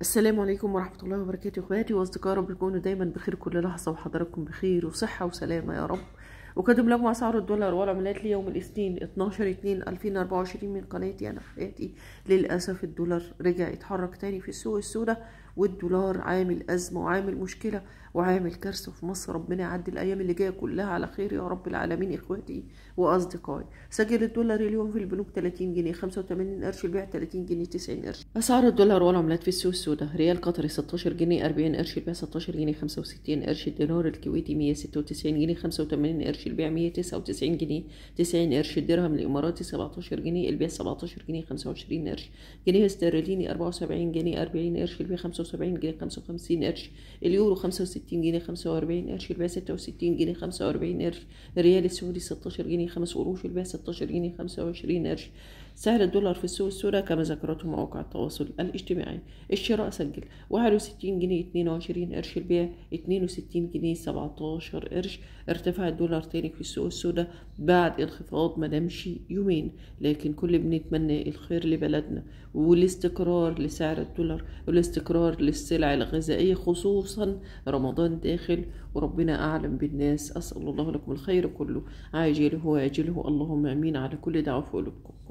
السلام عليكم ورحمة الله وبركاته اخواتي واصدقاء رب يكونوا دايما بخير كل لحظة وحضراتكم بخير وصحة وسلامة يا رب أقدم لكم أسعار الدولار والعملات ليوم الاثنين 12 2 2024 من قناتي أنا حياتي للأسف الدولار رجع يتحرك تاني في السوق السوداء والدولار عامل أزمة وعامل مشكلة وعامل كارثة في مصر ربنا يعدي الأيام اللي جاية كلها على خير يا رب العالمين إخواتي وأصدقائي سجل الدولار اليوم في البنوك 30 جنيه 85 قرش البيع 30 جنيه 90 قرش أسعار الدولار والعملات في السوق السوداء ريال قطري 16 جنيه 40 قرش البيع 16 جنيه 65 قرش الدينار الكويتي 196 جنيه 85 قرش البيع 199 جنيه 90 قرش الدرهم الإماراتي 17 جنيه البيع 17 جنيه 25 قرش جنيه استرليني 74 جنيه 40 قرش البيع 75 وسبعين جنيه خمسة وخمسين قرش اليورو خمسة وستين جنيه خمسة وأربعين قرش الباقي ستة وستين جنيه خمسة وأربعين قرش الريال السعودي ستاشر جنيه خمس قروش الباقي ستاشر جنيه خمسة وعشرين قرش سعر الدولار في السوق السوداء كما ذكرته مواقع التواصل الاجتماعي الشراء سجل واحد وستين جنيه اتنين وعشرين قرش البيع اتنين وستين جنيه سبعتاشر قرش ارتفع الدولار تاني في السوق السوداء بعد انخفاض مدامش يومين لكن كل بنتمنى الخير لبلدنا والاستقرار لسعر الدولار والاستقرار للسلع الغذائية خصوصا رمضان داخل وربنا أعلم بالناس أسأل الله لكم الخير كله عاجله وآجله اللهم أمين على كل دعوة في قلوبكم